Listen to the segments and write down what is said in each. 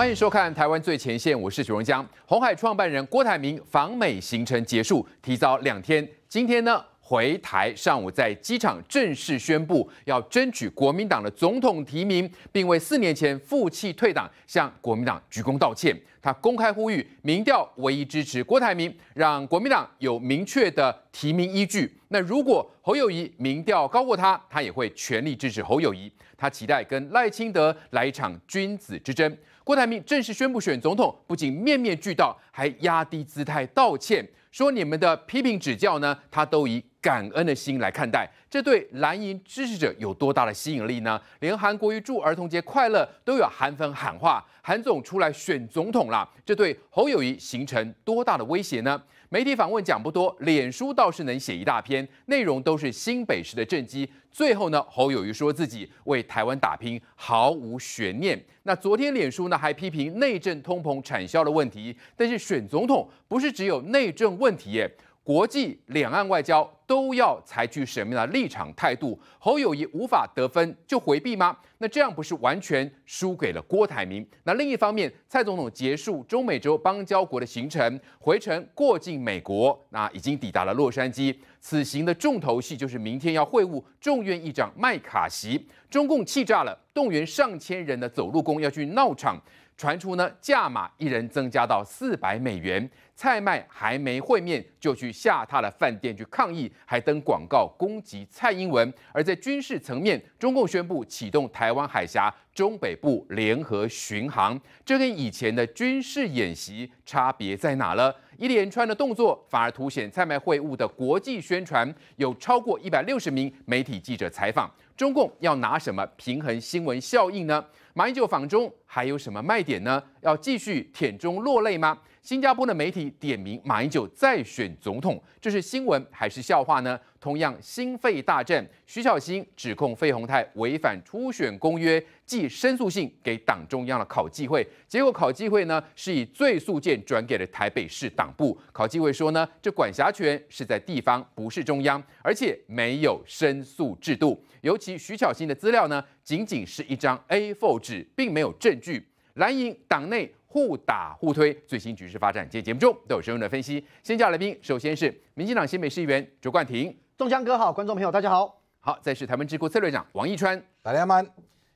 欢迎收看《台湾最前线》，我是许荣江。红海创办人郭台铭访美行程结束，提早两天，今天呢回台，上午在机场正式宣布要争取国民党的总统提名，并为四年前负气退党向国民党鞠躬道歉。他公开呼吁，民调唯一支持郭台铭，让国民党有明确的提名依据。那如果侯友谊民调高过他，他也会全力支持侯友谊。他期待跟赖清德来一场君子之争。郭台铭正式宣布选总统，不仅面面俱到，还压低姿态道歉，说你们的批评指教呢，他都以感恩的心来看待。这对蓝营支持者有多大的吸引力呢？连韩国瑜祝儿童节快乐都有韩粉喊话，韩总出来选总统啦，这对侯友谊形成多大的威胁呢？媒体访问讲不多，脸书倒是能写一大篇，内容都是新北市的政绩。最后呢，侯友谊说自己为台湾打拼，毫无悬念。那昨天脸书呢还批评内政、通膨、产销的问题，但是选总统不是只有内政问题耶。国际两岸外交都要采取什么样的立场态度？侯友谊无法得分就回避吗？那这样不是完全输给了郭台铭？那另一方面，蔡总统结束中美洲邦交国的行程，回程过境美国，那已经抵达了洛杉矶。此行的重头戏就是明天要会晤众院议长麦卡锡。中共气炸了，动员上千人的走路工要去闹场。传出呢，价码一人增加到四百美元。蔡麦还没会面，就去下榻的饭店去抗议，还登广告攻击蔡英文。而在军事层面，中共宣布启动台湾海峡中北部联合巡航，这跟以前的军事演习差别在哪了？一连串的动作反而凸显蔡麦会晤的国际宣传，有超过一百六十名媒体记者采访，中共要拿什么平衡新闻效应呢？怀旧坊中还有什么卖点呢？要继续舔中落泪吗？新加坡的媒体点名马英九再选总统，这是新闻还是笑话呢？同样心肺大战，徐巧新指控费鸿泰违反初选公约，寄申诉信给党中央的考纪会，结果考纪会呢是以最速件转给了台北市党部。考纪会说呢，这管辖权是在地方，不是中央，而且没有申诉制度。尤其徐巧新的资料呢，仅仅是一张 A4 纸，并没有证据。蓝营党内。互打互推，最新局势发展，今天节目中都有深入的分析。先叫来宾，首先是民进党新北市议员卓冠廷，中江哥好，观众朋友大家好。好，再是台湾智库策略长王义川，大家好。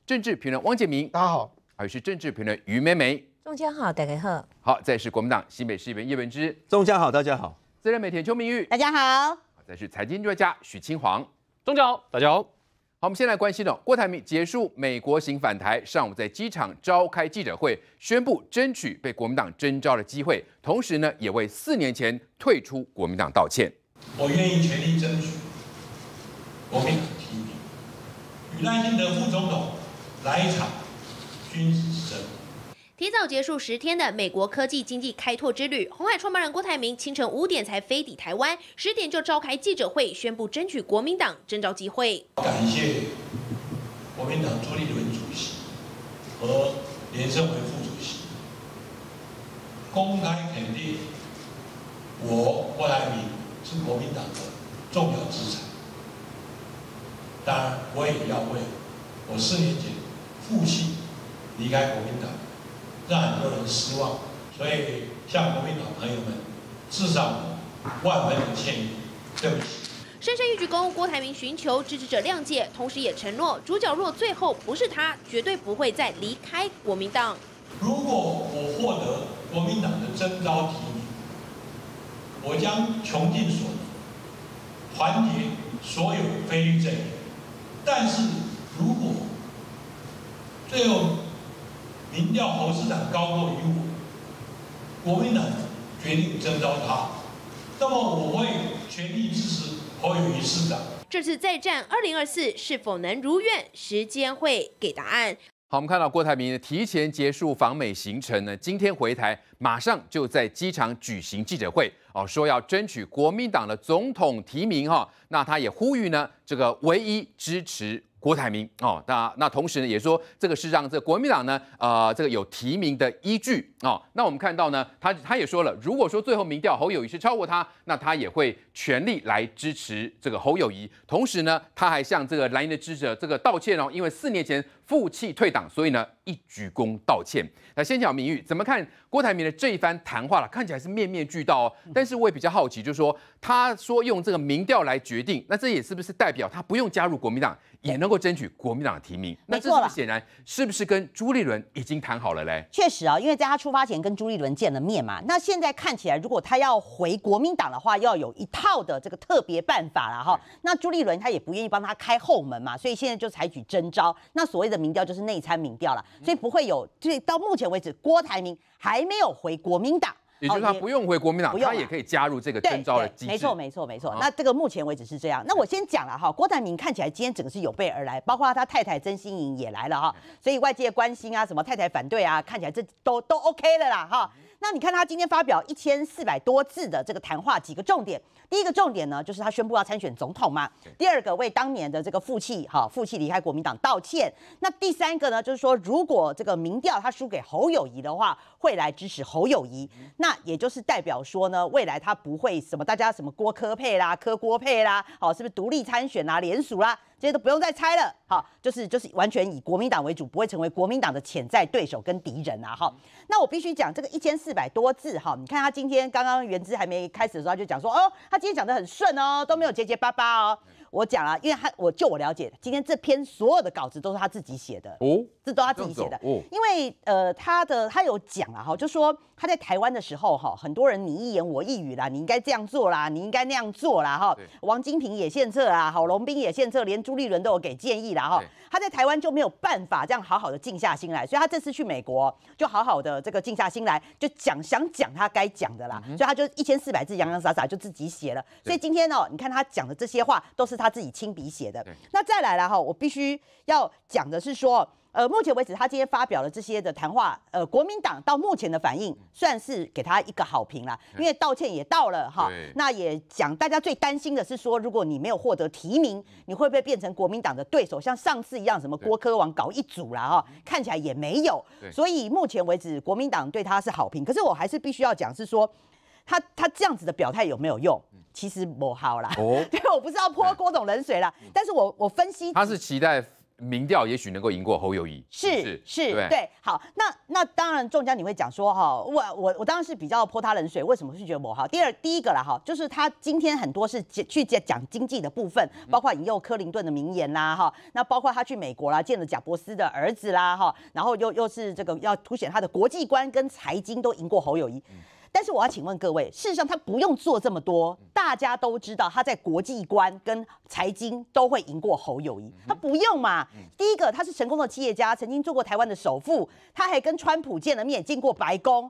政治评论汪建民，大家好。有是政治评论于美美，中江好，大家好。好，再是国民党新北市议员叶文之，中江好，大家好。自然美田秋明玉，大家好。再是财经专家许清煌，中好，大家好。好，我们先来关心的郭台铭结束美国行返台，上午在机场召开记者会，宣布争取被国民党征召的机会，同时呢也为四年前退出国民党道歉。我愿意全力争取国民党提名，与赖清德副总统来一场君子之争。提早结束十天的美国科技经济开拓之旅，红海创办人郭台铭清晨五点才飞抵台湾，十点就召开记者会，宣布争取国民党征召机会。感谢国民党朱立伦主席和连胜为副主席公开肯定我郭台铭是国民党的重要资产。当然，我也要为我四前父亲离开国民党。让很多人失望，所以向国民党朋友们至少万分的歉意，对不起。深深一鞠躬，郭台铭寻求支持者谅解，同时也承诺，主角若最后不是他，绝对不会再离开国民党。如果我获得国民党的征召提名，我将穷尽所能，团结所有非绿阵营。但是如果最后民调侯市长高过于我，国民党决定征召他，那么我会全力支持侯友宜市长。这次再战二零二四，是否能如愿？时间会给答案。好，我们看到郭台铭提前结束访美行程呢，今天回台，马上就在机场举行记者会哦，说要争取国民党的总统提名哈。那他也呼吁呢，这个唯一支持。郭台铭哦，那那同时呢，也说这个是让这国民党呢，呃，这个有提名的依据哦。那我们看到呢，他他也说了，如果说最后民调侯友谊是超过他，那他也会全力来支持这个侯友谊。同时呢，他还向这个蓝营的支持者这个道歉哦，因为四年前。负气退党，所以呢，一鞠躬道歉。那先讲名誉，怎么看郭台铭的这一番谈话了？看起来是面面俱到哦。但是我也比较好奇，就是说，他说用这个民调来决定，那这也是不是代表他不用加入国民党也能够争取国民党的提名？那这不显然是不是跟朱立伦已经谈好了嘞？确实啊，因为在他出发前跟朱立伦见了面嘛。那现在看起来，如果他要回国民党的话，要有一套的这个特别办法了哈。那朱立伦他也不愿意帮他开后门嘛，所以现在就采取征招。那所谓的。民调就是内参民调了，所以不会有。所以到目前为止，郭台铭还没有回国民党，也就是他不用回国民党，他也可以加入这个征招的。没错，没错，没错。那这个目前为止是这样。那我先讲了哈，郭台铭看起来今天整个是有备而来，包括他太太曾馨莹也来了哈，所以外界关心啊什么太太反对啊，看起来这都都 OK 了啦哈。那你看他今天发表一千四百多字的这个谈话，几个重点？第一个重点呢，就是他宣布要参选总统嘛。第二个为当年的这个负气哈负气离开国民党道歉。那第三个呢，就是说如果这个民调他输给侯友谊的话，会来支持侯友谊。那也就是代表说呢，未来他不会什么大家什么郭科配啦，科郭配啦，好是不是独立参选啊，联署啦？这些都不用再猜了，哈，就是就是完全以国民党为主，不会成为国民党的潜在对手跟敌人啊，哈。那我必须讲这个一千四百多字，哈，你看他今天刚刚原之还没开始的时候他就讲说，哦，他今天讲的很顺哦，都没有结结巴巴哦。我讲了，因为他，我就我了解，今天这篇所有的稿子都是他自己写的，哦，这都他自己写的，哦，因为呃，他的他有讲了哈，就说他在台湾的时候哈，很多人你一言我一语啦，你应该这样做啦，你应该那样做啦哈，王金平也献策啊，郝龙斌也献策，连朱立伦都有给建议啦哈，他在台湾就没有办法这样好好的静下心来，所以他这次去美国就好好的这个静下心来，就讲想讲他该讲的啦，所以他就一千四百字洋洋洒洒就自己写了，所以今天哦，你看他讲的这些话都是他。他自己亲笔写的。那再来了哈，我必须要讲的是说，呃，目前为止他今天发表了这些的谈话，呃，国民党到目前的反应算是给他一个好评了，因为道歉也到了哈。那也讲，大家最担心的是说，如果你没有获得提名，你会不会变成国民党的对手？像上次一样，什么郭科王搞一组了哈，看起来也没有。所以目前为止，国民党对他是好评。可是我还是必须要讲是说。他他这样子的表态有没有用？其实我好啦。因为我不知道泼郭总冷水啦。但是我我分析，他是期待民调也许能够赢过侯友谊。是是，对对。好，那那当然，中家你会讲说哈，我我我当然是比较泼他冷水。为什么是觉得我好？第二，第一个啦哈，就是他今天很多是去讲讲经济的部分，包括引诱克林顿的名言啦哈，那包括他去美国啦，见了贾伯斯的儿子啦哈，然后又又是这个要凸显他的国际观跟财经都赢过侯友谊。但是我要请问各位，事实上他不用做这么多，大家都知道他在国际观跟财经都会赢过侯友谊，他不用嘛？第一个，他是成功的企业家，曾经做过台湾的首富，他还跟川普见了面，进过白宫。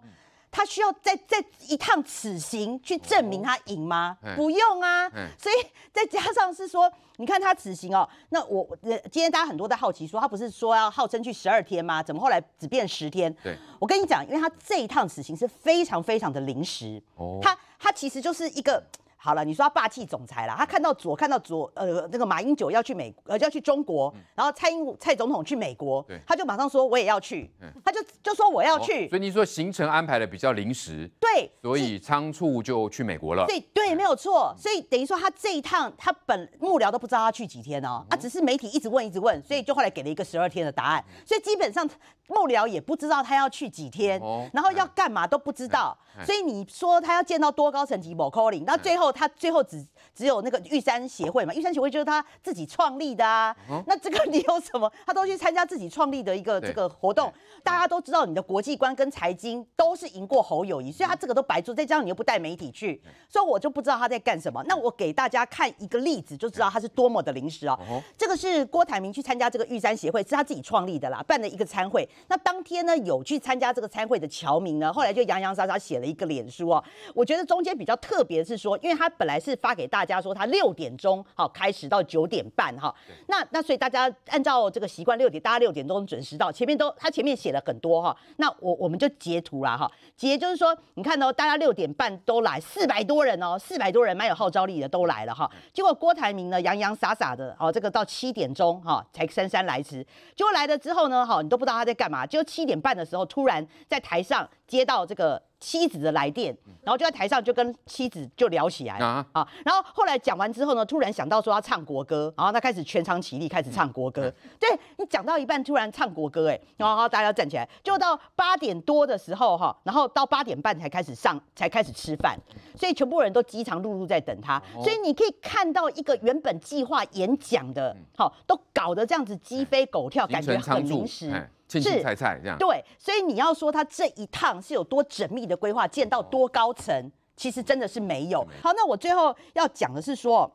他需要再再一趟此行去证明他赢吗？不用啊，所以再加上是说，你看他此行哦，那我今天大家很多在好奇说，他不是说要号称去十二天吗？怎么后来只变十天？对，我跟你讲，因为他这一趟此行是非常非常的临时，他他其实就是一个。好了，你说他霸气总裁了，他看到左看到左，呃，那个马英九要去美呃要去中国，然后蔡英蔡总统去美国，他就马上说我也要去，他就就说我要去，所以你说行程安排的比较临时，对，所以仓促就去美国了，对对没有错，所以等于说他这一趟他本幕僚都不知道他去几天哦，啊，只是媒体一直问一直问，所以就后来给了一个十二天的答案，所以基本上幕僚也不知道他要去几天，然后要干嘛都不知道，所以你说他要见到多高层级，morning，那最后。他最后只只有那个玉山协会嘛，玉山协会就是他自己创立的啊。那这个你有什么？他都去参加自己创立的一个这个活动，大家都知道你的国际观跟财经都是赢过侯友谊，所以他这个都白做。再加上你又不带媒体去，所以我就不知道他在干什么。那我给大家看一个例子，就知道他是多么的临时哦，这个是郭台铭去参加这个玉山协会，是他自己创立的啦，办的一个参会。那当天呢，有去参加这个参会的侨民呢，后来就洋洋洒洒写了一个脸书哦。我觉得中间比较特别的是说，因为他。他本来是发给大家说，他六点钟好开始到九点半哈，那那所以大家按照这个习惯，六点大家六点钟准时到。前面都他前面写了很多哈，那我我们就截图了哈，截就是说，你看到大家六点半都来，四百多人哦，四百多人蛮有号召力的都来了哈。结果郭台铭呢，洋洋洒洒的哦，这个到七点钟哈才姗姗来迟。结果来了之后呢，哈你都不知道他在干嘛，就七点半的时候突然在台上接到这个。妻子的来电，然后就在台上就跟妻子就聊起来啊啊，然后后来讲完之后呢，突然想到说要唱国歌，然后他开始全场起立，开始唱国歌。对你讲到一半，突然唱国歌，哎，然后大家要站起来。就到八点多的时候哈，然后到八点半才开始上，才开始吃饭。所以全部人都饥肠辘辘在等他，所以你可以看到一个原本计划演讲的，好都搞得这样子鸡飞狗跳，感觉很临时，是菜菜这样。对，所以你要说他这一趟是有多缜密的规划，见到多高层，其实真的是没有。好，那我最后要讲的是说。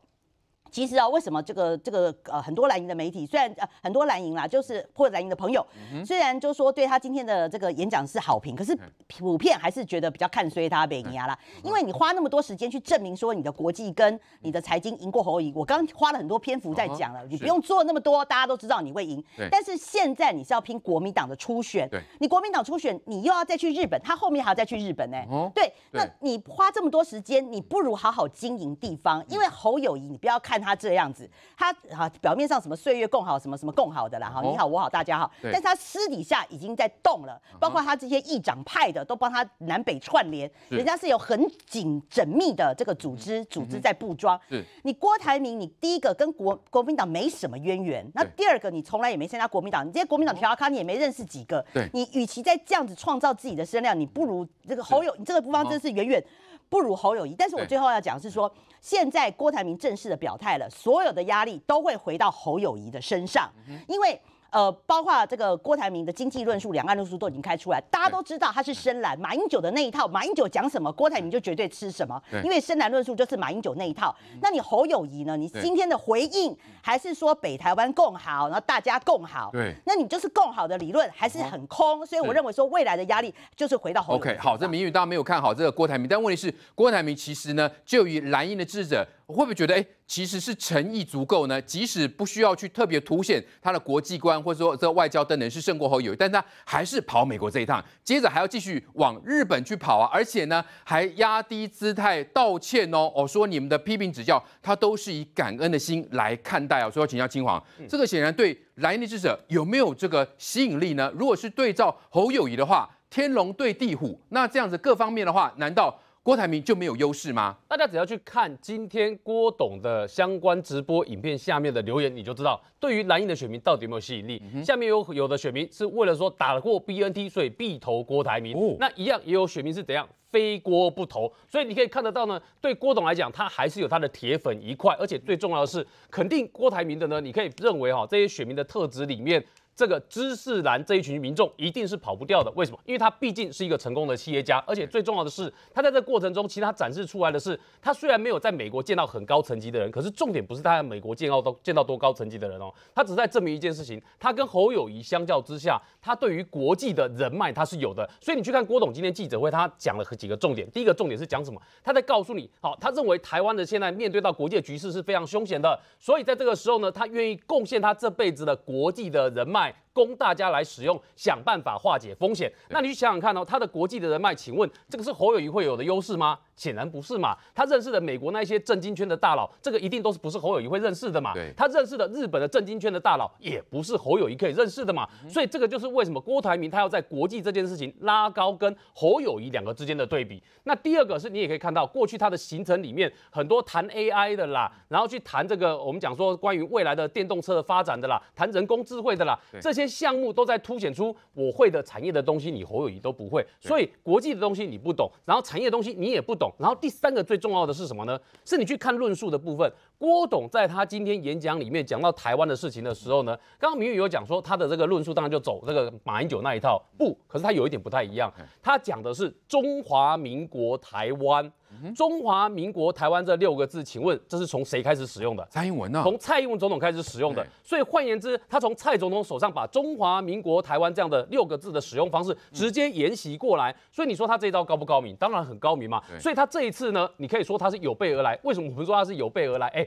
其实啊，为什么这个这个呃，很多蓝营的媒体，虽然呃很多蓝营啦，就是破蓝营的朋友，虽然就说对他今天的这个演讲是好评，可是普遍还是觉得比较看衰他北尼亚啦。因为你花那么多时间去证明说你的国际跟你的财经赢过侯怡，我刚花了很多篇幅在讲了，你不用做那么多，大家都知道你会赢。但是现在你是要拼国民党的初选，你国民党初选，你又要再去日本，他后面还要再去日本呢。对，那你花这么多时间，你不如好好经营地方，因为侯友谊你不要看。他这样子，他啊表面上什么岁月共好，什么什么共好的啦，哈，你好我好大家好，但是他私底下已经在动了，包括他这些议长派的都帮他南北串联，人家是有很紧缜密的这个组织组织在布庄。你郭台铭，你第一个跟国国民党没什么渊源，那第二个你从来也没参加国民党，你这些国民党调咖你也没认识几个，你与其在这样子创造自己的声量，你不如这个侯友，你这个不方真是远远。不如侯友谊，但是我最后要讲是说，现在郭台铭正式的表态了，所有的压力都会回到侯友谊的身上，因为。呃，包括这个郭台铭的经济论述、两岸论述都已经开出来，大家都知道他是深蓝。马英九的那一套，马英九讲什么，郭台铭就绝对吃什么。因为深蓝论述就是马英九那一套。那你侯友谊呢？你今天的回应还是说北台湾共好，然后大家共好。对。那你就是共好的理论还是很空，所以我认为说未来的压力就是回到侯。OK，好，这民语大家没有看好这个郭台铭，但问题是郭台铭其实呢，就以蓝营的智者会不会觉得，哎，其实是诚意足够呢？即使不需要去特别凸显他的国际观。或者说这外交等等是胜过侯友谊，但他还是跑美国这一趟，接着还要继续往日本去跑啊，而且呢还压低姿态道歉哦，哦说你们的批评指教，他都是以感恩的心来看待啊，所以请教金黄，这个显然对来日之者有没有这个吸引力呢？如果是对照侯友谊的话，天龙对地虎，那这样子各方面的话，难道？郭台铭就没有优势吗？大家只要去看今天郭董的相关直播影片下面的留言，你就知道对于蓝营的选民到底有没有吸引力。下面有有的选民是为了说打过 B N T，所以必投郭台铭。那一样也有选民是怎样非郭不投。所以你可以看得到呢，对郭董来讲，他还是有他的铁粉一块，而且最重要的是，肯定郭台铭的呢，你可以认为哈这些选民的特质里面。这个知识男这一群民众一定是跑不掉的，为什么？因为他毕竟是一个成功的企业家，而且最重要的是，他在这过程中，其实他展示出来的是，他虽然没有在美国见到很高层级的人，可是重点不是他在美国见到多见到多高层级的人哦，他只在证明一件事情，他跟侯友谊相较之下，他对于国际的人脉他是有的。所以你去看郭董今天记者会，他讲了几个重点，第一个重点是讲什么？他在告诉你，好，他认为台湾的现在面对到国际局势是非常凶险的，所以在这个时候呢，他愿意贡献他这辈子的国际的人脉。Why 供大家来使用，想办法化解风险。那你去想想看哦，他的国际的人脉，请问这个是侯友谊会有的优势吗？显然不是嘛。他认识的美国那一些政经圈的大佬，这个一定都是不是侯友谊会认识的嘛？他认识的日本的政经圈的大佬，也不是侯友谊可以认识的嘛。所以这个就是为什么郭台铭他要在国际这件事情拉高跟侯友谊两个之间的对比。那第二个是，你也可以看到过去他的行程里面很多谈 AI 的啦，然后去谈这个我们讲说关于未来的电动车的发展的啦，谈人工智慧的啦这些。些项目都在凸显出我会的产业的东西，你侯友谊都不会，所以国际的东西你不懂，然后产业东西你也不懂，然后第三个最重要的是什么呢？是你去看论述的部分。郭董在他今天演讲里面讲到台湾的事情的时候呢，刚刚明宇有讲说他的这个论述当然就走这个马英九那一套，不可是他有一点不太一样，他讲的是中华民国台湾。中华民国台湾这六个字，请问这是从谁开始使用的？蔡英文啊，从蔡英文总统开始使用的。所以换言之，他从蔡总统手上把中华民国台湾这样的六个字的使用方式直接沿袭过来。所以你说他这一招高不高明？当然很高明嘛。所以他这一次呢，你可以说他是有备而来。为什么我们说他是有备而来？哎。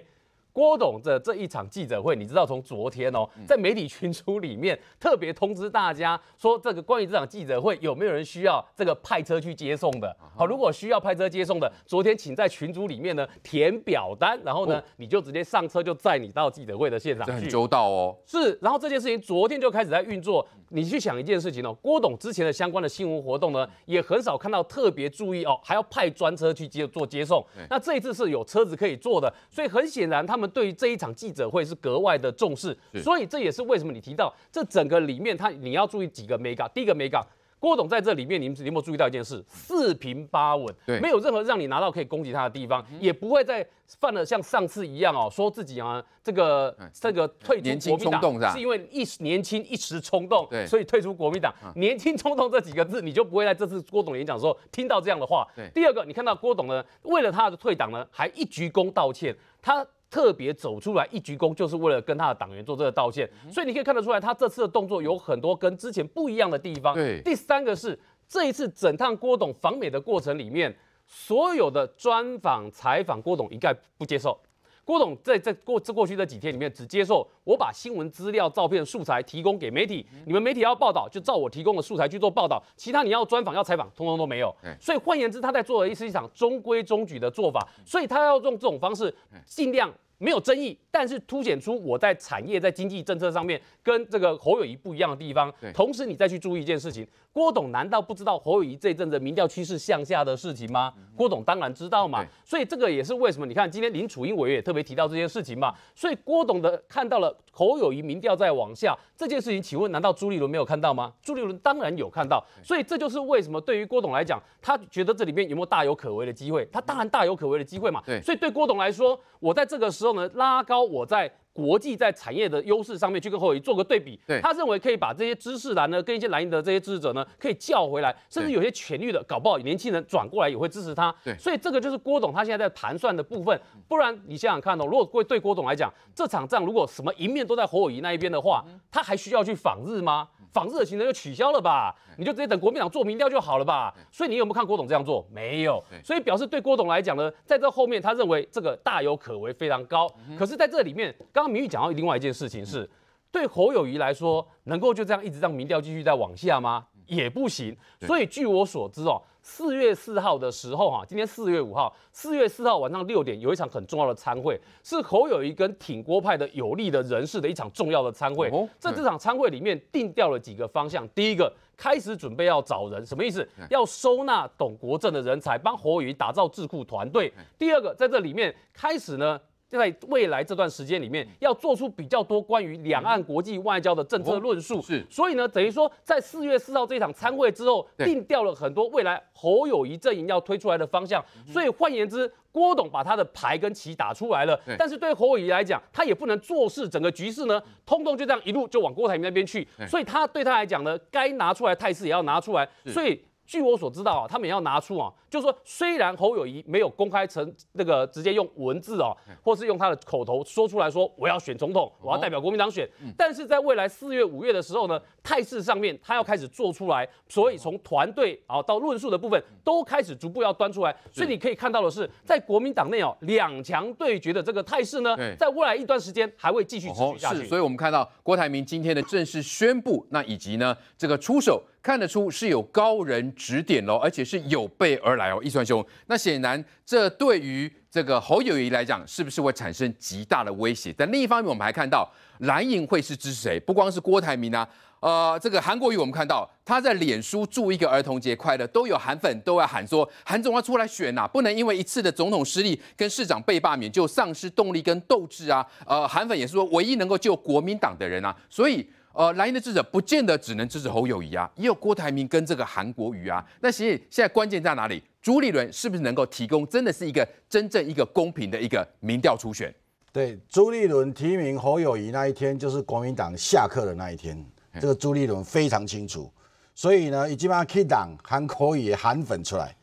郭董的这一场记者会，你知道从昨天哦，在媒体群组里面特别通知大家说，这个关于这场记者会有没有人需要这个派车去接送的？好，如果需要派车接送的，昨天请在群组里面呢填表单，然后呢你就直接上车就载你到记者会的现场。去。很周到哦。是，然后这件事情昨天就开始在运作。你去想一件事情哦，郭董之前的相关的新闻活动呢，也很少看到特别注意哦，还要派专车去接做接送。那这一次是有车子可以坐的，所以很显然他们。对于这一场记者会是格外的重视，所以这也是为什么你提到这整个里面，他你要注意几个 mega。第一个 mega，郭董在这里面，你您有有注意到一件事，四平八稳，没有任何让你拿到可以攻击他的地方，也不会再犯了像上次一样哦，说自己啊这个这个退出国民党是因为一时年轻一时冲动，所以退出国民党。年轻冲动这几个字，你就不会在这次郭董演讲时候听到这样的话。第二个，你看到郭董呢，为了他的退党呢，还一鞠躬道歉，他。特别走出来一鞠躬，就是为了跟他的党员做这个道歉，所以你可以看得出来，他这次的动作有很多跟之前不一样的地方。第三个是这一次整趟郭董访美的过程里面，所有的专访采访，郭董一概不接受。郭总在在过这过去这几天里面，只接受我把新闻资料、照片、素材提供给媒体，你们媒体要报道就照我提供的素材去做报道，其他你要专访、要采访，通通都没有。所以换言之，他在做的是一场中规中矩的做法，所以他要用这种方式尽量。没有争议，但是凸显出我在产业在经济政策上面跟这个侯友谊不一样的地方。同时你再去注意一件事情，郭董难道不知道侯友谊这一阵子民调趋势向下的事情吗？郭董当然知道嘛。所以这个也是为什么你看今天林楚英委员也特别提到这件事情嘛。所以郭董的看到了侯友谊民调在往下这件事情，请问难道朱立伦没有看到吗？朱立伦当然有看到。所以这就是为什么对于郭董来讲，他觉得这里面有没有大有可为的机会？他当然大有可为的机会嘛。所以对郭董来说，我在这个时候。拉高我在国际在产业的优势上面去跟火影做个对比，他认为可以把这些知识蓝呢跟一些蓝营的这些支持者呢可以叫回来，甚至有些权力的搞不好年轻人转过来也会支持他。所以这个就是郭董他现在在盘算的部分，不然你想想看哦，如果对郭董来讲这场仗如果什么一面都在火影那一边的话，他还需要去访日吗？访日行程就取消了吧？你就直接等国民党做民调就好了吧？所以你有没有看郭董这样做？没有，所以表示对郭董来讲呢，在这后面他认为这个大有可为，非常高。可是，在这里面，刚刚明玉讲到另外一件事情是，对侯友谊来说，能够就这样一直让民调继续在往下吗？也不行。所以据我所知哦。四月四号的时候，哈，今天四月五号，四月四号晚上六点有一场很重要的参会，是侯友谊跟挺郭派的有力的人士的一场重要的参会。在这场参会里面定掉了几个方向，第一个开始准备要找人，什么意思？要收纳董国政的人才，帮侯友谊打造智库团队。第二个在这里面开始呢。在未来这段时间里面，要做出比较多关于两岸国际外交的政策论述。是，所以呢，等于说在四月四号这场参会之后，定掉了很多未来侯友谊阵营要推出来的方向。所以换言之，郭董把他的牌跟旗打出来了，但是对侯友谊来讲，他也不能坐视整个局势呢，通通就这样一路就往郭台铭那边去。所以他对他来讲呢，该拿出来的态势也要拿出来。所以。据我所知道啊，他们也要拿出啊，就是说，虽然侯友谊没有公开成那个直接用文字哦，或是用他的口头说出来说我要选总统，我要代表国民党选，但是在未来四月、五月的时候呢，态势上面他要开始做出来，所以从团队啊到论述的部分都开始逐步要端出来。所以你可以看到的是，在国民党内哦，两强对决的这个态势呢，在未来一段时间还会继续持续下去。所以，我们看到郭台铭今天的正式宣布，那以及呢这个出手。看得出是有高人指点喽，而且是有备而来哦，易川兄。那显然这对于这个侯友谊来讲，是不是会产生极大的威胁？但另一方面，我们还看到蓝营会是支持谁？不光是郭台铭啊，呃，这个韩国瑜，我们看到他在脸书祝一个儿童节快乐，都有韩粉都要喊说，韩总要出来选啊，不能因为一次的总统失利跟市长被罢免就丧失动力跟斗志啊。呃，韩粉也是说，唯一能够救国民党的人啊，所以。呃，来的智者不见得只能支持侯友谊啊，也有郭台铭跟这个韩国瑜啊。那所以现在关键在哪里？朱立伦是不是能够提供真的是一个真正一个公平的一个民调初选？对，朱立伦提名侯友谊那一天，就是国民党下课的那一天。这个朱立伦非常清楚，所以呢，已经把 K 党韩国瑜韩粉出来，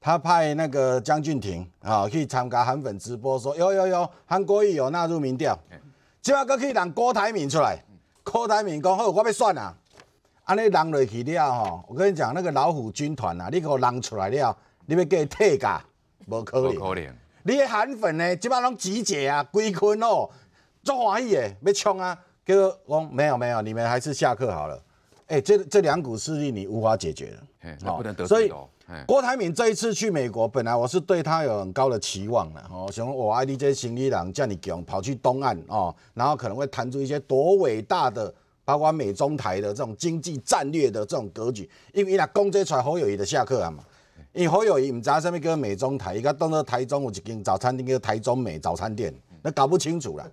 他派那个江俊廷啊去参加韩粉直播，说有有有韩国瑜有纳入民调，基把上各去党郭台铭出来。柯台铭讲好，我要选啊！安尼扔落去了吼，我跟你讲，那个老虎军团啊，你给我扔出来了，你要给退噶？无可能。可能。你的韩粉呢？即摆拢集结啊，归昆哦，做欢喜的，要冲啊！叫讲没有没有，你们还是下课好了。哎，这这两股势力你无法解决了，好，所以。郭台铭这一次去美国，本来我是对他有很高的期望的哦，想我 i d J 行李郎叫你穷跑去东岸哦，然后可能会谈出一些多伟大的，包括美中台的这种经济战略的这种格局，因为那公这出来侯友谊的下课了嘛，因侯友谊，你讲上面跟美中台，一个动作台中有一间早餐店叫台中美早餐店，那搞不清楚了。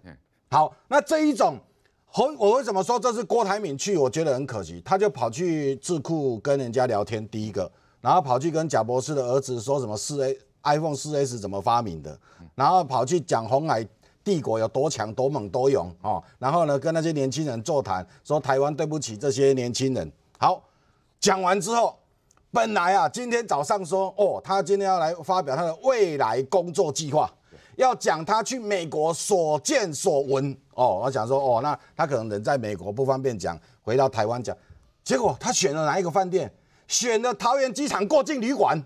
好，那这一种侯我为什么说这是郭台铭去，我觉得很可惜，他就跑去智库跟人家聊天，第一个。然后跑去跟贾博士的儿子说：“什么四 A iPhone 四 S 怎么发明的？”然后跑去讲红海帝国有多强、多猛、多勇啊！然后呢，跟那些年轻人座谈，说台湾对不起这些年轻人。好，讲完之后，本来啊，今天早上说哦，他今天要来发表他的未来工作计划，要讲他去美国所见所闻哦。我想说哦，那他可能人在美国不方便讲，回到台湾讲。结果他选了哪一个饭店？选了桃园机场过境旅馆，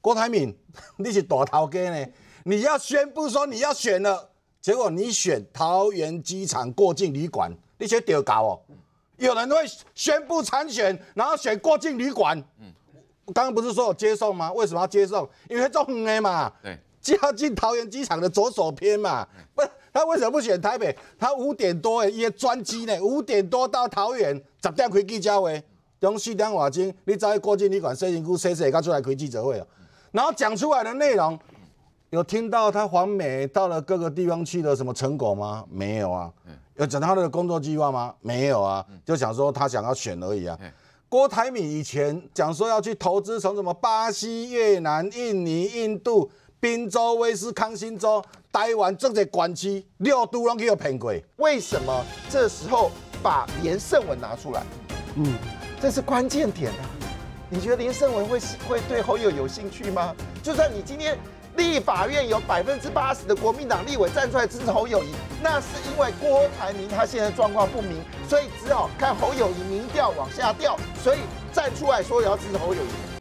郭台铭，你是大头哥呢？你要宣布说你要选了，结果你选桃园机场过境旅馆，你选丢搞哦！有人会宣布参选，然后选过境旅馆。嗯，刚刚不是说我接受吗？为什么要接受？因为中红的嘛。对，要进桃园机场的左手边嘛。不他为什么不选台北？他五点多的些专机呢？五点多到桃园，十点可以回家东西两瓦金，你只要郭金旅馆说一句，说说，刚出来开记者会了，然后讲出来的内容，有听到他黄美到了各个地方去的什么成果吗？没有啊。有讲他的工作计划吗？没有啊。就想说他想要选而已啊。郭台铭以前讲说要去投资，从什么巴西、越南、印尼、印度、宾州、威斯康辛州待完，正在管区六都拢给我骗过。为什么这时候把连胜文拿出来？嗯。这是关键点啊！你觉得林生文会会对侯友有兴趣吗？就算你今天立法院有百分之八十的国民党立委站出来支持侯友宜，那是因为郭台铭他现在状况不明，所以只好看侯友宜民调往下掉，所以站出来说要支持侯友宜。